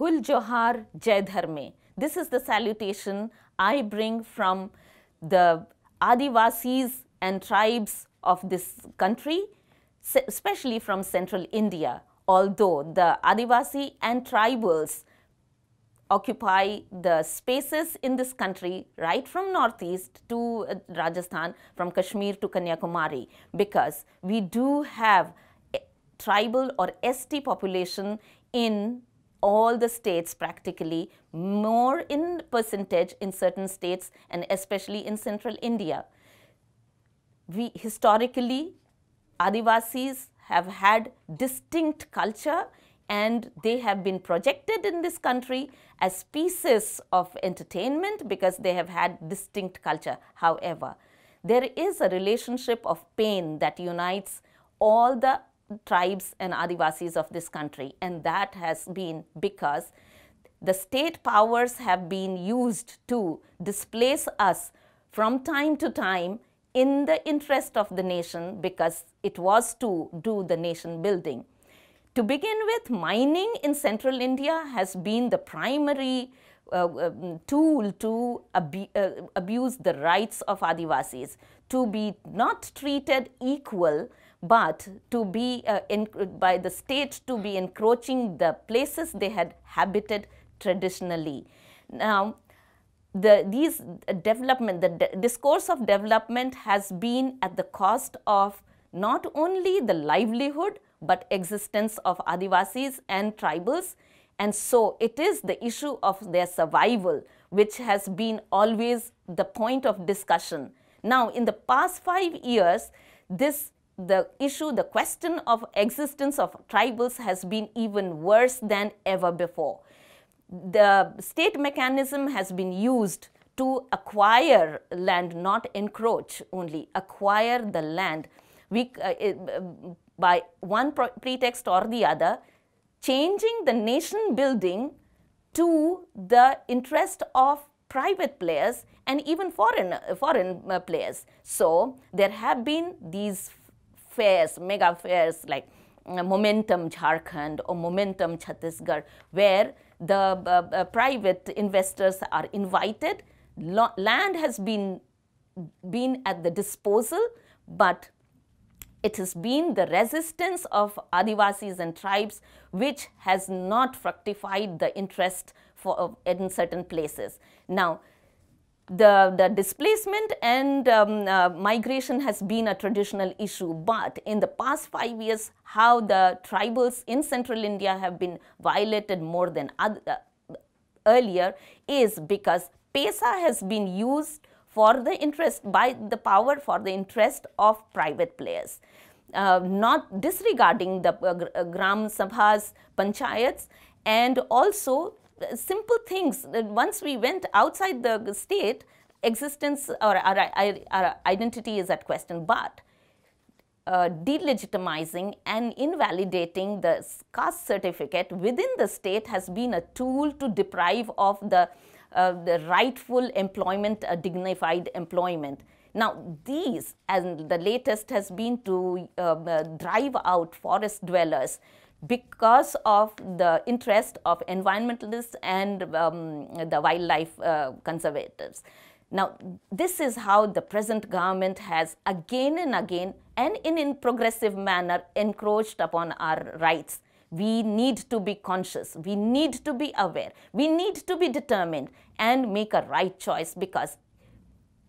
Hul Johar Jai Dharme. This is the salutation I bring from the Adivasis and tribes of this country, especially from central India, although the Adivasi and tribals occupy the spaces in this country right from northeast to uh, Rajasthan, from Kashmir to Kanyakumari, because we do have eh, tribal or ST population in all the states practically, more in percentage in certain states and especially in central India. We historically, Adivasis have had distinct culture and they have been projected in this country as pieces of entertainment because they have had distinct culture. However, there is a relationship of pain that unites all the tribes and Adivasis of this country. And that has been because the state powers have been used to displace us from time to time in the interest of the nation because it was to do the nation building. To begin with, mining in central India has been the primary uh, uh tool to uh, abuse the rights of Adivasis, to be not treated equal but to be uh, in, by the state to be encroaching the places they had habited traditionally. Now, the, these uh, development, the de discourse of development has been at the cost of not only the livelihood, but existence of Adivasis and tribals. And so it is the issue of their survival, which has been always the point of discussion. Now, in the past five years, this the issue, the question of existence of tribals has been even worse than ever before. The state mechanism has been used to acquire land, not encroach only, acquire the land. We, uh, uh by one pretext or the other, changing the nation building to the interest of private players and even foreign, foreign uh, players. So there have been these fairs, mega fairs like uh, Momentum Jharkhand or Momentum Chhattisgarh, where the uh, uh private investors are invited. land has been, been at the disposal, but it has been the resistance of Adivasis and tribes which has not fructified the interest for, in certain places. Now, the, the displacement and um, uh, migration has been a traditional issue, but in the past five years, how the tribals in central India have been violated more than other, uh, earlier is because PESA has been used for the interest, by the power for the interest of private players. Uh, not disregarding the uh, uh Gram Sabhas, panchayats and also simple things once we went outside the state, existence or our, our identity is at question. But uh, delegitimizing and invalidating the caste certificate within the state has been a tool to deprive of the, uh, the rightful employment, uh, dignified employment. Now, these, and the latest has been to uh, drive out forest dwellers because of the interest of environmentalists and um, the wildlife uh, conservatives. Now, this is how the present government has again and again and in a progressive manner encroached upon our rights. We need to be conscious. We need to be aware. We need to be determined and make a right choice because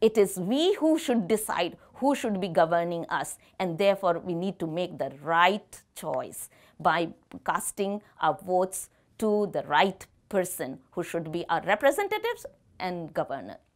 it is we who should decide who should be governing us. And therefore, we need to make the right choice by casting our votes to the right person who should be our representatives and governor.